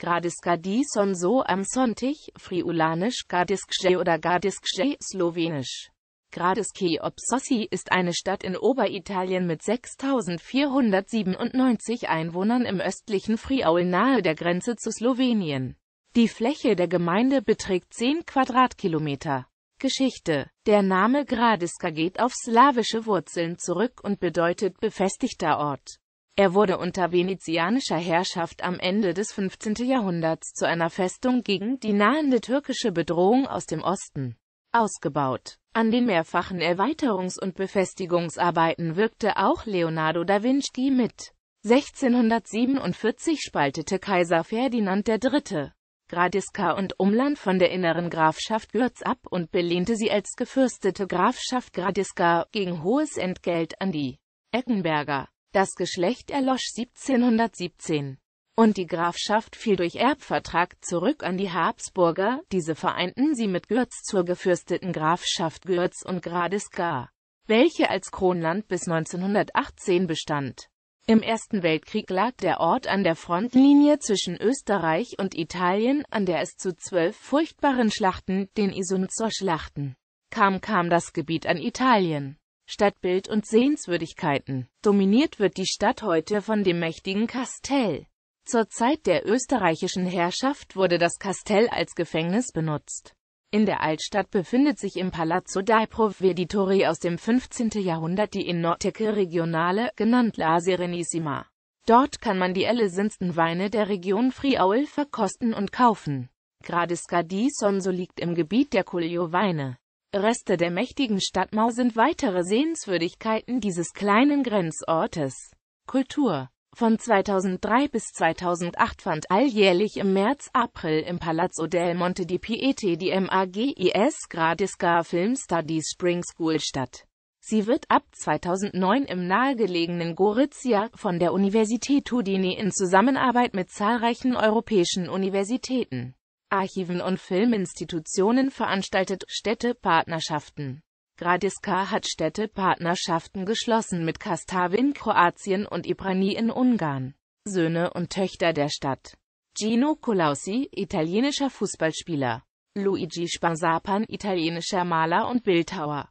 Gradiska di Sonso am Sonntag, Friulanisch Gradiskje oder Gradiskje, Slowenisch. Gradiski ob Sossi ist eine Stadt in Oberitalien mit 6.497 Einwohnern im östlichen Friaul nahe der Grenze zu Slowenien. Die Fläche der Gemeinde beträgt 10 Quadratkilometer. Geschichte Der Name Gradiska geht auf slawische Wurzeln zurück und bedeutet befestigter Ort. Er wurde unter venezianischer Herrschaft am Ende des 15. Jahrhunderts zu einer Festung gegen die nahende türkische Bedrohung aus dem Osten ausgebaut. An den mehrfachen Erweiterungs- und Befestigungsarbeiten wirkte auch Leonardo da Vinci mit. 1647 spaltete Kaiser Ferdinand III. Gradiska und Umland von der inneren Grafschaft Gürz ab und belehnte sie als gefürstete Grafschaft Gradiska gegen hohes Entgelt an die Eckenberger. Das Geschlecht erlosch 1717 und die Grafschaft fiel durch Erbvertrag zurück an die Habsburger, diese vereinten sie mit Görz zur gefürsteten Grafschaft Görz und Gradisgar, welche als Kronland bis 1918 bestand. Im Ersten Weltkrieg lag der Ort an der Frontlinie zwischen Österreich und Italien, an der es zu zwölf furchtbaren Schlachten, den Isunzo-Schlachten, kam kam das Gebiet an Italien. Stadtbild und Sehenswürdigkeiten. Dominiert wird die Stadt heute von dem mächtigen Kastell. Zur Zeit der österreichischen Herrschaft wurde das Kastell als Gefängnis benutzt. In der Altstadt befindet sich im Palazzo dei Provveditori aus dem 15. Jahrhundert die Enoteche Regionale, genannt La Serenissima. Dort kann man die elesensten Weine der Region Friaul verkosten und kaufen. Gradisca di Sonso liegt im Gebiet der Collio-Weine. Reste der mächtigen Stadtmauer sind weitere Sehenswürdigkeiten dieses kleinen Grenzortes. Kultur Von 2003 bis 2008 fand alljährlich im März-April im Palazzo del Monte di Piete die MAGIS Gradisca Film Studies Spring School statt. Sie wird ab 2009 im nahegelegenen Gorizia von der Universität Udine in Zusammenarbeit mit zahlreichen europäischen Universitäten Archiven und Filminstitutionen veranstaltet, Städtepartnerschaften. Gradiska hat Städtepartnerschaften geschlossen mit Kastavin Kroatien und Ibrani in Ungarn. Söhne und Töchter der Stadt. Gino Colausi, italienischer Fußballspieler. Luigi Spansapan, italienischer Maler und Bildhauer.